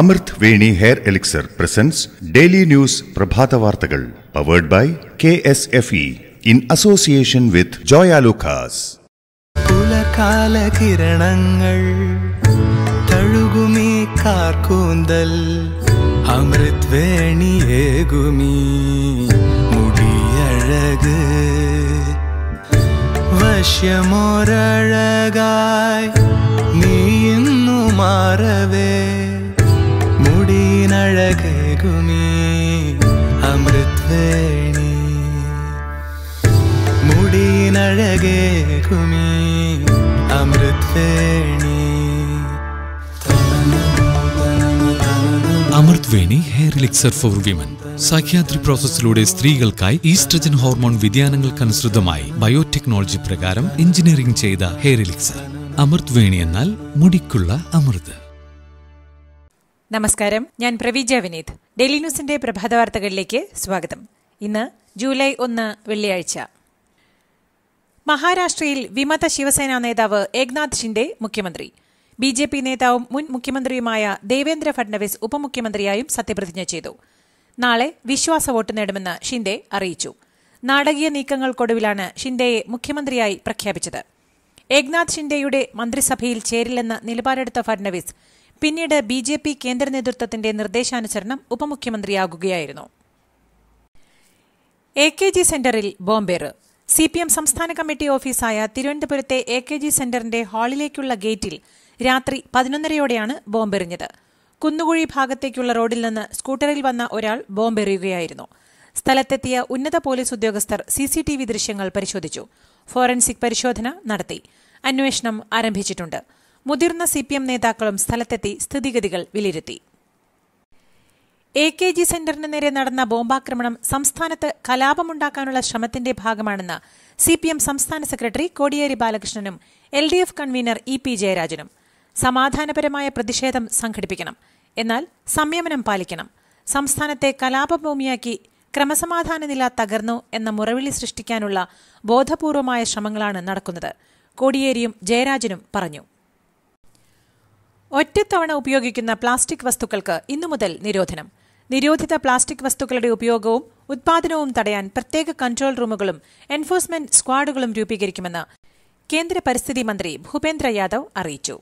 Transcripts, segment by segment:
അമൃത് Veni hair elixir presents daily news പ്രഭാത വാർത്തകൾ powered by K S F E in association with Joyalukkas പുലർകാല കിരണങ്ങൾ തഴുകുമീ കാർക്കൂന്തൽ അമൃത് വേണിയേകുമീ മുടിയഴക് വശ്യമോരഴകായ് മുഖമേ Amritveni Amritveni hair elixir for women Sahyadri പ്രോസസ്സിലൂടെ സ്ത്രീകൾക്കായി ഈസ്ട്രജൻ ഹോർമോൺ വ്യതിയാനങ്ങൾക്കനുസൃതമായി ബയോടെക്നോളജി പ്രകാരം എഞ്ചിനീയറിംഗ് ചെയ്ത ഹെയർ എലിക്സർ അമൃത് വേണി എന്നാൽ മുടിക്കുള്ള അമൃത് നമസ്കാരം ഞാൻ പ്രവീജ വിനീത് ഡെയിലി ന്യൂസിന്റെ പ്രഭാത വാർത്തകളിലേക്ക് സ്വാഗതം ഇന്ന് ജൂലൈ ഒന്ന് വെള്ളിയാഴ്ച മഹാരാഷ്ട്രയിൽ വിമത ശിവസേനാ നേതാവ് ഏക്നാഥ് ഷിൻഡെ മുഖ്യമന്ത്രി ബി ജെ പി നേതാവും മുൻ മുഖ്യമന്ത്രിയുമായ ദേവേന്ദ്ര ഫഡ്നവിസ് ഉപമുഖ്യമന്ത്രിയായും സത്യപ്രതിജ്ഞ ചെയ്തു നാളെ വിശ്വാസ വോട്ട് നേടുമെന്ന് ഷിൻഡെ അറിയിച്ചു നാടകീയ നീക്കങ്ങൾക്കൊടുവിലാണ് ഷിൻഡെയെ മുഖ്യമന്ത്രിയായി പ്രഖ്യാപിച്ചത് ഏക്നാഥ് ഷിൻഡെയുടെ മന്ത്രിസഭയിൽ ചേരില്ലെന്ന് നിലപാടെടുത്ത ഫഡ്നവിസ് പിന്നീട് ബി ജെ പി കേന്ദ്ര നേതൃത്വത്തിന്റെ നിർദ്ദേശാനുസരണം ഉപമുഖ്യമന്ത്രിയാകുകയായിരുന്നു എ കെ ജി സെന്ററിൽ ബോംബേറ് സി പി എം സംസ്ഥാന കമ്മിറ്റി ഓഫീസായ തിരുവനന്തപുരത്തെ എ കെ ജി സെന്ററിന്റെ ഹാളിലേക്കുള്ള ഗേറ്റിൽ രാത്രി പതിനൊന്നരയോടെയാണ് ബോംബെറിഞ്ഞത് കുന്നുകുഴി ഭാഗത്തേക്കുള്ള റോഡിൽ നിന്ന് സ്കൂട്ടറിൽ വന്ന ഒരാൾ ബോംബെറിയുകയായിരുന്നു സ്ഥലത്തെത്തിയ ഉന്നത പോലീസ് ഉദ്യോഗസ്ഥർ സി സി ടി വി ദൃശ്യങ്ങൾ പരിശോധിച്ചു ഫോറൻസിക് പരിശോധന നടത്തി അന്വേഷണം ആരംഭിച്ചിട്ടുണ്ട് മുതിർന്ന സി പി എം നേതാക്കളും സ്ഥലത്തെത്തി സ്ഥിതിഗതികൾ വിലയിരുത്തി എ കെ ജി സെന്ററിന് നേരെ നടന്ന ബോംബാക്രമണം സംസ്ഥാനത്ത് കലാപമുണ്ടാക്കാനുള്ള ശ്രമത്തിന്റെ ഭാഗമാണെന്ന് സി പി എം സംസ്ഥാന സെക്രട്ടറി കോടിയേരി ബാലകൃഷ്ണനും L D F convener E P ജയരാജനും സമാധാനപരമായ പ്രതിഷേധം സംഘടിപ്പിക്കണം എന്നാൽ സംയമനം പാലിക്കണം സംസ്ഥാനത്തെ കലാപഭൂമിയാക്കി ക്രമസമാധാന നില തകർന്നു എന്ന മുറവിളി സൃഷ്ടിക്കാനുള്ള ബോധപൂർവമായ ശ്രമങ്ങളാണ് നടക്കുന്നത് കോടിയേരിയും ജയരാജനും പറഞ്ഞു ഒറ്റത്തവണ ഉപയോഗിക്കുന്ന പ്ലാസ്റ്റിക് വസ്തുക്കൾക്ക് ഇന്നു മുതൽ നിരോധനം നിരോധിത പ്ലാസ്റ്റിക് വസ്തുക്കളുടെ ഉപയോഗവും ഉത്പാദനവും തടയാൻ പ്രത്യേക കൺട്രോൾ റൂമുകളും എൻഫോഴ്സ്മെന്റ് സ്ക്വാഡുകളും രൂപീകരിക്കുമെന്ന് കേന്ദ്ര പരിസ്ഥിതി മന്ത്രി ഭൂപേന്ദ്ര യാദവ് അറിയിച്ചു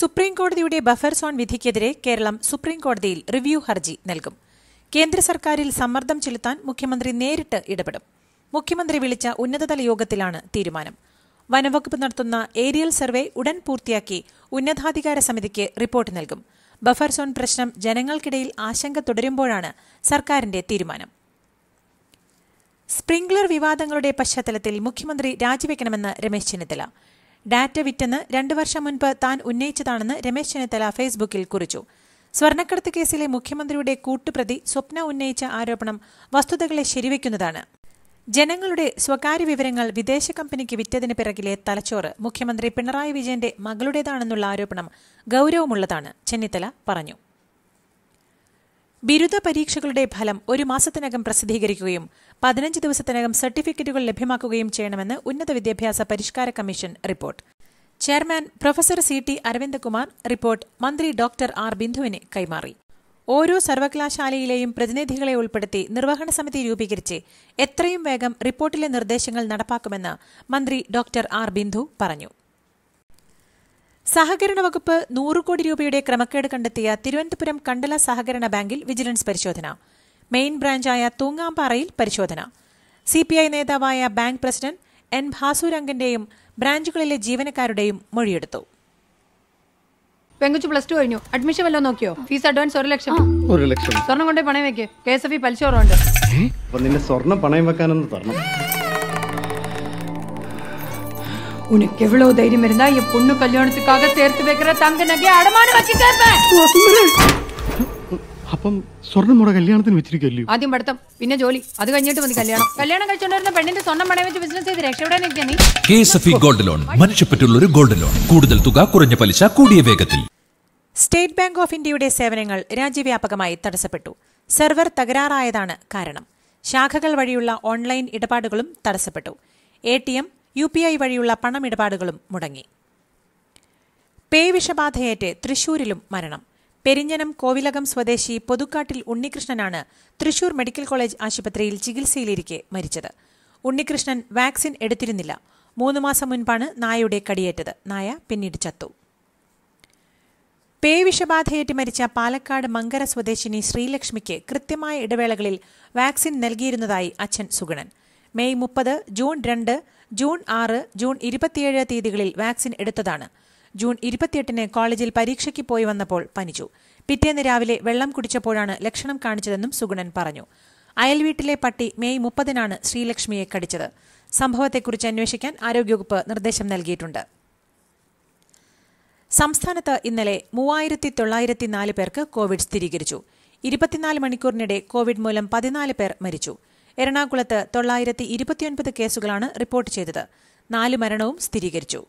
സുപ്രീംകോടതിയുടെ ബഫർ സോൺ വിധിക്കെതിരെ കേരളം സുപ്രീംകോടതിയിൽ റിവ്യൂ ഹർജി നൽകും കേന്ദ്ര സർക്കാരിൽ സമ്മർദ്ദം ചെലുത്താൻ മുഖ്യമന്ത്രി നേരിട്ട് ഇടപെടും മുഖ്യമന്ത്രി വിളിച്ച ഉന്നതതല യോഗത്തിലാണ് തീരുമാനം വനവകുപ്പ് നടത്തുന്ന ഏരിയൽ സർവേ ഉടൻ പൂർത്തിയാക്കി ഉന്നതാധികാര സമിതിക്ക് റിപ്പോർട്ട് നൽകും ബഫർ സോൺ പ്രശ്നം ജനങ്ങൾക്കിടയിൽ ആശങ്ക തുടരുമ്പോഴാണ് സർക്കാരിന്റെ തീരുമാനം സ്പ്രിംഗ്ലർ വിവാദങ്ങളുടെ പശ്ചാത്തലത്തിൽ മുഖ്യമന്ത്രി രാജിവെക്കണമെന്ന് രമേശ് ചെന്നിത്തല ഡാറ്റ വിറ്റെന്ന് രണ്ടു വർഷം മുൻപ് താൻ ഉന്നയിച്ചതാണെന്ന് രമേശ് ചെന്നിത്തല ഫേസ്ബുക്കിൽ കുറിച്ചു സ്വർണ്ണക്കടത്ത് കേസിലെ മുഖ്യമന്ത്രിയുടെ കൂട്ടുപ്രതി സ്വപ്ന ഉന്നയിച്ച ആരോപണം വസ്തുതകളെ ശരിവയ്ക്കുന്നതാണ് ജനങ്ങളുടെ സ്വകാര്യ വിവരങ്ങൾ വിദേശ കമ്പനിക്ക് വിറ്റതിന് പിറകിലെ തലച്ചോറ് മുഖ്യമന്ത്രി പിണറായി വിജയന്റെ മകളുടേതാണെന്നുള്ള ആരോപണം ഗൌരവമുള്ളതാണ് ചെന്നിത്തല പറഞ്ഞു ബിരുദ പരീക്ഷകളുടെ ഫലം ഒരു മാസത്തിനകം പ്രസിദ്ധീകരിക്കുകയും പതിനഞ്ച് ദിവസത്തിനകം സർട്ടിഫിക്കറ്റുകൾ ലഭ്യമാക്കുകയും ചെയ്യണമെന്ന് ഉന്നത വിദ്യാഭ്യാസ പരിഷ്കാര commission report chairman professor C T Aravindakumar report മന്ത്രി ഡോക്ടർ ആർ ബിന്ദുവിന് കൈമാറി ഓരോ സർവകലാശാലയിലെയും പ്രതിനിധികളെ ഉൾപ്പെടുത്തി നിർവഹണ സമിതി രൂപീകരിച്ച് എത്രയും വേഗം റിപ്പോർട്ടിലെ നിർദ്ദേശങ്ങൾ നടപ്പാക്കുമെന്ന് മന്ത്രി ഡോക്ടർ ആർ ബിന്ദു പറഞ്ഞു സഹകരണ വകുപ്പ് നൂറ് കോടി രൂപയുടെ ക്രമക്കേട് കണ്ടെത്തിയ തിരുവനന്തപുരം കണ്ടല സഹകരണ ബാങ്കിൽ വിജിലൻസ് പരിശോധന മെയിൻ ബ്രാഞ്ചായ തൂങ്ങാമ്പാറയിൽ പരിശോധന സിപിഐ നേതാവായ ബാങ്ക് പ്രസിഡന്റ് എൻ ഭാസുരംഗന്റെയും ബ്രാഞ്ചുകളിലെ ജീവനക്കാരുടെയും മൊഴിയെടുത്തു പെങ്കുച്ചു പ്ലസ് ടു കഴിഞ്ഞു അഡ്മിഷൻ വല്ലതും നോക്കിയോ ഫീസ് അഡ്വാൻസ് ഒരു ലക്ഷം ഒരു ലക്ഷം സ്വർണം കൊണ്ട് പണയം വെക്കേ K S F E e പലിശ കുറവുണ്ട് നിന്റെ സ്വർണം പണയം വെക്കാനൊന്ന് തരണം അപ്പം സ്വർണ്ണം കല്യാണത്തിന് ആദ്യം പിന്നെ ജോലി അത് കഴിഞ്ഞിട്ട് മതി കല്യാണം കല്യാണം കഴിച്ചുകൊണ്ടിരുന്ന പെണ്ണിന്റെ സ്വർണ്ണം പണയം വെച്ച് ബിസിനസ് ചെയ്ത് രക്ഷപ്പെടാൻ നിൽക്കാൻ ഗോൾഡ് ലോൺ ഒരു ഗോൾഡ് ലോൺ കൂടുതൽ തുക കുറഞ്ഞ പലിശ കൂടിയ വേഗത്തിൽ സ്റ്റേറ്റ് ബാങ്ക് ഓഫ് ഇന്ത്യയുടെ സേവനങ്ങൾ രാജ്യവ്യാപകമായി തടസ്സപ്പെട്ടു സെർവർ തകരാറായതാണ് കാരണം ശാഖകൾ വഴിയുള്ള ഓൺലൈൻ ഇടപാടുകളും തടസ്സപ്പെട്ടു A T M U P I വഴിയുള്ള പണമിടപാടുകളും മുടങ്ങി പേവിഷബാധയേറ്റ് തൃശൂരിലും മരണം പെരിഞ്ഞനം കോവിലകം സ്വദേശി പൊതുക്കാട്ടിൽ ഉണ്ണികൃഷ്ണനാണ് തൃശൂർ മെഡിക്കൽ കോളേജ് ആശുപത്രിയിൽ ചികിത്സയിലിരിക്കെ മരിച്ചത് ഉണ്ണികൃഷ്ണൻ വാക്സിൻ എടുത്തിരുന്നില്ല മൂന്ന് മാസം മുൻപാണ് നായയുടെ കടിയേറ്റത് നായ പിന്നീട് ചത്തു പേവിഷബാധയേറ്റ് മരിച്ച പാലക്കാട് മങ്കര സ്വദേശിനി ശ്രീലക്ഷ്മിക്ക് കൃത്യമായ ഇടവേളകളിൽ വാക്സിൻ നൽകിയിരുന്നതായി അച്ഛൻ സുഗുണൻ മെയ് മുപ്പത് ജൂൺ രണ്ട് ജൂൺ ആറ് ജൂൺ ഇരുപത്തിയേഴ് തീയതികളിൽ വാക്സിൻ എടുത്തതാണ് ജൂൺ ഇരുപത്തിയെട്ടിന് കോളേജിൽ പരീക്ഷയ്ക്ക് പോയി വന്നപ്പോൾ പനിച്ചു പിറ്റേന്ന് രാവിലെ വെള്ളം കുടിച്ചപ്പോഴാണ് ലക്ഷണം കാണിച്ചതെന്നും സുഗുണൻ പറഞ്ഞു അയൽവീട്ടിലെ പട്ടി മെയ് മുപ്പതിനാണ് ശ്രീലക്ഷ്മിയെ കടിച്ചത് സംഭവത്തെക്കുറിച്ച് അന്വേഷിക്കാൻ ആരോഗ്യവകുപ്പ് നിർദ്ദേശം നൽകിയിട്ടുണ്ട് സംസ്ഥാനത്ത് ഇന്നലെ മൂവായിരത്തി തൊള്ളായിരത്തി നാല് പേർക്ക് കോവിഡ് സ്ഥിരീകരിച്ചു ഇരുപത്തിനാല് മണിക്കൂറിനിടെ കോവിഡ് മൂലം പതിനാല് പേർ മരിച്ചു എറണാകുളത്ത് തൊള്ളായിരത്തി ഇരുപത്തിയൊൻപത് കേസുകളാണ് റിപ്പോർട്ട് ചെയ്തത് നാല് മരണവും സ്ഥിരീകരിച്ചു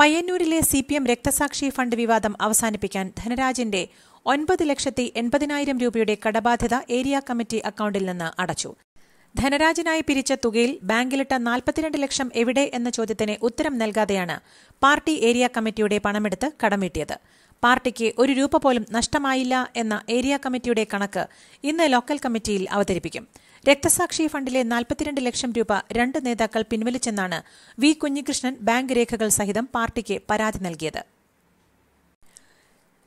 പയ്യന്നൂരിലെ സി പി എം രക്തസാക്ഷി ഫണ്ട് വിവാദം അവസാനിപ്പിക്കാൻ ധനരാജിന്റെ ഒൻപത് ലക്ഷത്തി എൺപതിനായിരം രൂപയുടെ കടബാധ്യത ഏരിയ കമ്മിറ്റി അക്കൌണ്ടിൽ നിന്ന് അടച്ചു ധനരാജനായി പിരിച്ച തുകയിൽ ബാങ്കിലിട്ട നാൽപ്പത്തിരണ്ട് ലക്ഷം എവിടെ എന്ന ചോദ്യത്തിന് ഉത്തരം നൽകാതെയാണ് പാർട്ടി ഏരിയ കമ്മിറ്റിയുടെ പണമെടുത്ത് കടമീട്ടിയത് പാർട്ടിക്ക് ഒരു രൂപ പോലും നഷ്ടമായില്ല എന്ന ഏരിയ കമ്മിറ്റിയുടെ കണക്ക് ഇന്ന് ലോക്കൽ കമ്മിറ്റിയിൽ അവതരിപ്പിക്കും രക്തസാക്ഷി ഫണ്ടിലെ നാൽപ്പത്തിരണ്ട് ലക്ഷം രൂപ രണ്ട് നേതാക്കൾ പിൻവലിച്ചെന്നാണ് വി കുഞ്ഞികൃഷ്ണൻ ബാങ്ക് രേഖകൾ സഹിതം പാർട്ടിക്ക് പരാതി നൽകിയത്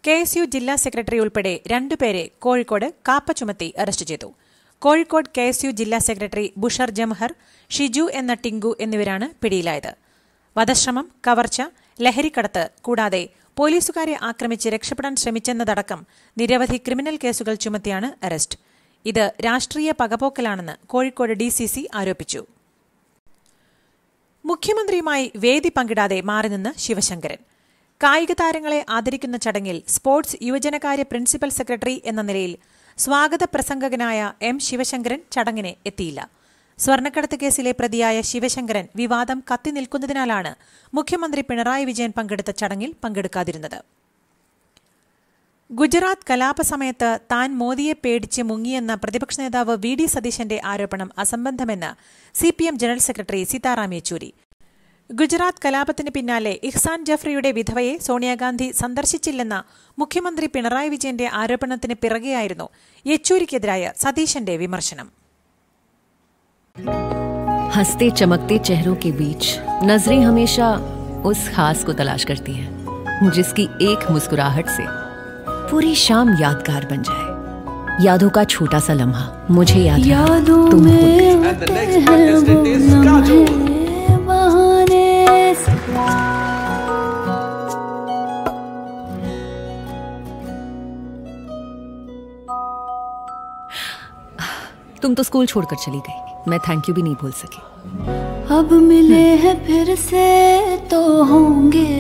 കെ എസ് യു ജില്ലാ സെക്രട്ടറി ഉൾപ്പെടെ രണ്ടുപേരെ കോഴിക്കോട് കാപ്പ ചുമത്തി അറസ്റ്റ് ചെയ്തു കോഴിക്കോട് കെ എസ് യു ജില്ലാ സെക്രട്ടറി ബുഷർ ജംഹർ ഷിജു എന്ന ടിങ്കു എന്നിവരാണ് പിടിയിലായത് വധശ്രമം കവർച്ച ലഹരിക്കടത്ത് കൂടാതെ പോലീസുകാരെ ആക്രമിച്ച് രക്ഷപ്പെടാൻ ശ്രമിച്ചെന്നതടക്കം നിരവധി ക്രിമിനൽ കേസുകൾ ചുമത്തിയാണ് അറസ്റ്റ് ഇത് രാഷ്ട്രീയ പകപോക്കലാണെന്ന് കോഴിക്കോട് ഡി സി സി ആരോപിച്ചു മുഖ്യമന്ത്രിയുമായി വേദി പങ്കിടാതെ നിന്ന് ശിവശങ്കരൻ കായിക താരങ്ങളെ ആദരിക്കുന്ന ചടങ്ങിൽ സ്പോർട്സ് യുവജനകാര്യ പ്രിൻസിപ്പൽ സെക്രട്ടറി എന്ന നിലയിൽ സ്വാഗത പ്രസംഗകനായ എം ശിവശങ്കരൻ ചടങ്ങിനെ എത്തിയില്ല സ്വർണ്ണക്കടത്ത് കേസിലെ പ്രതിയായ ശിവശങ്കരൻ വിവാദം കത്തി നിൽക്കുന്നതിനാലാണ് മുഖ്യമന്ത്രി പിണറായി വിജയൻ പങ്കെടുത്ത ചടങ്ങിൽ പങ്കെടുക്കാതിരുന്നത് ഗുജറാത്ത് കലാപ സമയത്ത് താൻ മോദിയെ പേടിച്ച് മുങ്ങിയെന്ന പ്രതിപക്ഷ നേതാവ് വി ഡി സതീശന്റെ ആരോപണം അസംബന്ധമെന്ന് C P M general secretary Sitaram Yechury Gujarat കലാപത്തിന് പിന്നാലെ ഇഹ്സാൻ ജഫ്രിയുടെ വിധവയെ സോണിയാഗാന്ധി സന്ദർശിച്ചില്ലെന്ന മുഖ്യമന്ത്രി പിണറായി വിജയന്റെ ആരോപണത്തിന് പിറകെയായിരുന്നു യെച്ചൂരിക്കെതിരായ സതീശന്റെ വിമർശനം हंसते चमकते चेहरों के बीच नजरें हमेशा उस खास को तलाश करती हैं जिसकी एक मुस्कुराहट से पूरी शाम यादगार बन जाए यादों का छोटा सा लम्हा मुझे याद यादों में तुम तुम तो स्कूल छोड़कर चली गई मैं थैंक यू भी नहीं बोल सकी अब मिले हैं फिर से तो होंगे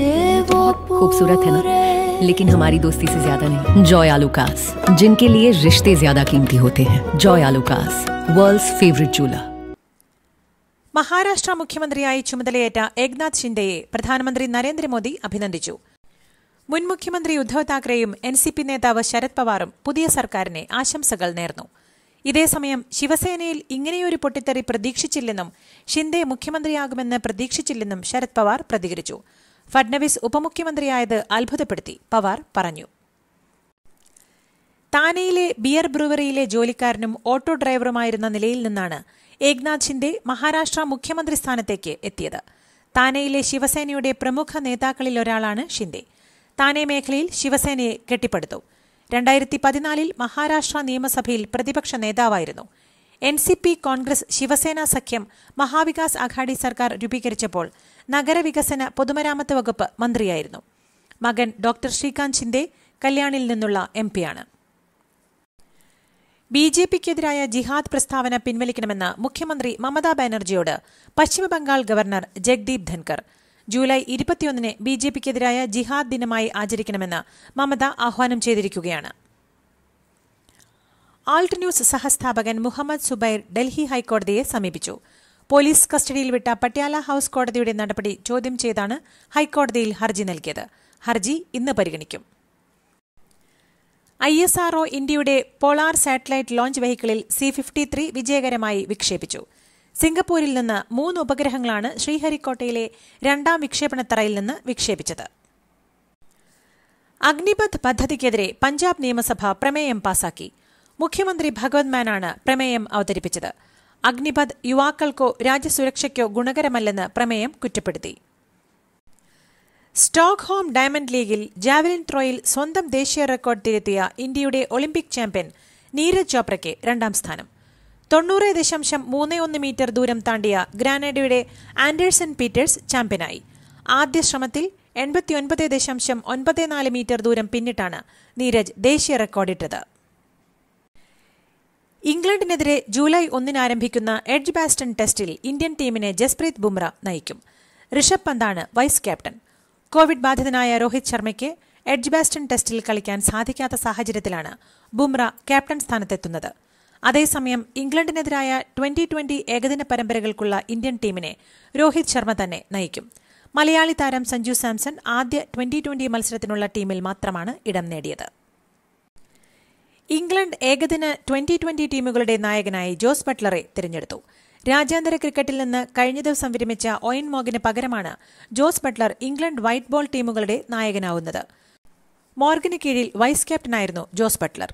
वो खूबसूरत है ना लेकिन हमारी दोस्ती से ज्यादा नहीं जॉय आलूकास जिनके लिए रिश्ते ज्यादा कीमती होते हैं Joy Alukkas world's favourite jeweller Maharashtra മുഖ്യമന്ത്രിയായി ചുമതലയേറ്റ ഏക്നാഥ് ഷിൻഡെയെ പ്രധാനമന്ത്രി നരേന്ദ്രമോദി അഭിനന്ദിച്ചു മുൻ മുഖ്യമന്ത്രി ഉദ്ധവ് താക്കറെയും എൻ സി പി നേതാവ് ശരത് പവാറും പുതിയ സർക്കാരിനെ ആശംസകൾ നേർന്നു ഇതേസമയം ശിവസേനയിൽ ഇങ്ങനെയൊരു പൊട്ടിത്തെറി പ്രതീക്ഷിച്ചില്ലെന്നും ഷിൻഡെ മുഖ്യമന്ത്രിയാകുമെന്ന് പ്രതീക്ഷിച്ചില്ലെന്നും ശരത് പവാർ പ്രതികരിച്ചു ഫഡ്നവിസ് ഉപമുഖ്യമന്ത്രിയായത് അത്ഭുതപ്പെടുത്തി പവാർ പറഞ്ഞു താനയിലെ ബിയർ ബ്രൂവറിയിലെ ജോലിക്കാരനും ഓട്ടോ ഡ്രൈവറുമായിരുന്ന നിലയിൽ നിന്നാണ് ഏക്നാഥ് ഷിൻഡെ മഹാരാഷ്ട്ര മുഖ്യമന്ത്രി സ്ഥാനത്തേക്ക് എത്തിയത് താനയിലെ ശിവസേനയുടെ പ്രമുഖ നേതാക്കളിൽ ഒരാളാണ് ഷിൻഡെ താനെ മേഖലയിൽ ശിവസേനയെ കെട്ടിപ്പടുത്തു രണ്ടായിരത്തി പതിനാലിൽ മഹാരാഷ്ട്ര നിയമസഭയിൽ പ്രതിപക്ഷ നേതാവായിരുന്നു N C P Congress Shiv Sena സഖ്യം മഹാവികാസ് അഘാഡി സർക്കാർ രൂപീകരിച്ചപ്പോൾ നഗരവികസന പൊതുമരാമത്ത് വകുപ്പ് മന്ത്രിയായിരുന്നു മകൻ ഡോക്ടർ ശ്രീകാന്ത് ഷിൻഡെ കല്യാണിൽ നിന്നുള്ള എം പിയാണ് ബി ജെ പിക്കെതിരായ ജിഹാദ് പ്രസ്താവന പിൻവലിക്കണമെന്ന് മുഖ്യമന്ത്രി മമതാ ബാനർജിയോട് പശ്ചിമബംഗാൾ ഗവർണർ ജഗ്ദീപ് ധൻകർ ജൂലൈ ഇരുപത്തിയൊന്നിന് ബി ജെ പിക്കെതിരായ ജിഹാദ് ദിനമായി ആചരിക്കണമെന്ന് മമത ആഹ്വാനം ചെയ്തിരിക്കുകയാണ് ആൾട്ട് ന്യൂസ് സഹസ്ഥാപകൻ മുഹമ്മദ് സുബൈർ ഡൽഹി ഹൈക്കോടതിയെ സമീപിച്ചു പോലീസ് കസ്റ്റഡിയിൽ വിട്ട പട്യാല ഹൌസ് കോടതിയുടെ നടപടി ചോദ്യം ചെയ്താണ് ഹൈക്കോടതിയിൽ ഹർജി നൽകിയത് ഹർജി ഇന്ന് പരിഗണിക്കും ഐ എസ് ആർഒ ഇന്ത്യയുടെ പോളാർ സാറ്റലൈറ്റ് ലോഞ്ച് വെഹിക്കിളിൽ സി ഫിഫ്റ്റി ത്രീ വിജയകരമായി വിക്ഷേപിച്ചു സിംഗപ്പൂരിൽ നിന്ന് മൂന്ന് ഉപഗ്രഹങ്ങളാണ് ശ്രീഹരിക്കോട്ടയിലെ രണ്ടാം വിക്ഷേപണത്തറയിൽ നിന്ന് വിക്ഷേപിച്ചത് അഗ്നിപഥ് പദ്ധതിക്കെതിരെ പഞ്ചാബ് നിയമസഭ പ്രമേയം പാസാക്കി മുഖ്യമന്ത്രി ഭഗവത് മാനാണ് പ്രമേയം അവതരിപ്പിച്ചത് അഗ്നിപഥ് യുവാക്കൾക്കോ രാജ്യസുരക്ഷയ്ക്കോ ഗുണകരമല്ലെന്ന് പ്രമേയം കുറ്റപ്പെടുത്തി സ്റ്റോക്ക്ഹോം ഡയമണ്ട് ലീഗിൽ ജാവലിൻ ത്രോയിൽ സ്വന്തം ദേശീയ റെക്കോർഡ് തിരുത്തിയ ഇന്ത്യയുടെ ഒളിമ്പിക് ചാമ്പ്യൻ നീരജ് ചോപ്രയ്ക്ക് രണ്ടാം സ്ഥാനം തൊണ്ണൂറ് ദശാംശം മൂന്ന് ഒന്ന് മീറ്റർ ദൂരം താണ്ടിയ ഗ്രാനേഡയുടെ ആൻഡേഴ്സൺ പീറ്റേഴ്സ് ചാമ്പ്യനായി ആദ്യ ശ്രമത്തിൽ എൺപത്തിയൊൻപത് ദശാംശം ഒൻപത് നാല് മീറ്റർ ദൂരം പിന്നിട്ടാണ് നീരജ് ദേശീയ റെക്കോർഡിട്ടത് ഇംഗ്ലണ്ടിനെതിരെ ജൂലൈ ഒന്നിന് ആരംഭിക്കുന്ന എഡ്ജ് ബാസ്റ്റൺ ടെസ്റ്റിൽ ഇന്ത്യൻ ടീമിനെ ജസ്പ്രീത് ബുംറ നയിക്കും ഋഷഭ് പന്താണ് വൈസ് ക്യാപ്റ്റൻ കോവിഡ് ബാധിതനായ രോഹിത് ശർമ്മയ്ക്ക് എഡ്ജ് ബാസ്റ്റൺ ടെസ്റ്റിൽ കളിക്കാൻ സാധിക്കാത്ത സാഹചര്യത്തിലാണ് ബുംറ ക്യാപ്റ്റൻ സ്ഥാനത്തെത്തുന്നത് അതേസമയം ഇംഗ്ലണ്ടിനെതിരായ ട്വന്റി ട്വന്റി ഏകദിന പരമ്പരകൾക്കുള്ള ഇന്ത്യൻ ടീമിനെ രോഹിത് ശർമ്മ തന്നെ നയിക്കും മലയാളി താരം സഞ്ജു സാംസൺ ആദ്യ ട്വന്റി ട്വന്റി മത്സരത്തിനുള്ള ടീമിൽ മാത്രമാണ് ഇടം നേടിയത് ഇംഗ്ലണ്ട് ഏകദിന ട്വന്റി ട്വന്റി ടീമുകളുടെ നായകനായി ജോസ് ബട്ട്ലറെ തിരഞ്ഞെടുത്തു രാജ്യാന്തര ക്രിക്കറ്റിൽ നിന്ന് കഴിഞ്ഞ ദിവസം വിരമിച്ച ഒയൻ മോഗിന് പകരമാണ് Jos Buttler England white ball ടീമുകളുടെ നായകനാവുന്നത് മോർഗിന് കീഴിൽ വൈസ് ക്യാപ്റ്റനായിരുന്നു ജോസ് ബട്ട്ലർ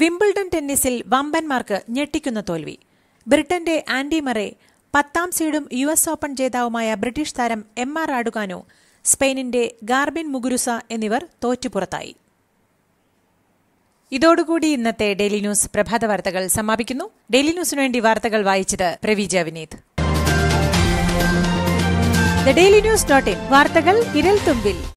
വിംബിൾഡൺ ടെന്നീസിൽ വമ്പന്മാർക്ക് ഞെട്ടിക്കുന്ന തോൽവി ബ്രിട്ടന്റെ ആൻഡി മറേ പത്താം സീഡും യു എസ് ഓപ്പൺ ജേതാവുമായ ബ്രിട്ടീഷ് താരം എം ആർ ആഡുകാനോ സ്പെയിനിന്റെ ഗാർബിൻ മുഗുരുസ എന്നിവർ തോറ്റുപുറത്തായി ഇതോടുകൂടി ഇന്നത്തെ ഡെയിലി ന്യൂസ് പ്രഭാത വാർത്തകൾ സമാപിക്കുന്നു ഡെയിലി ന്യൂസിനു വേണ്ടി വാർത്തകൾ വായിച്ചത് Praveeja Vineeth the daily news dot in വാർത്തകൾ ഇരൽ തുമ്പിൽ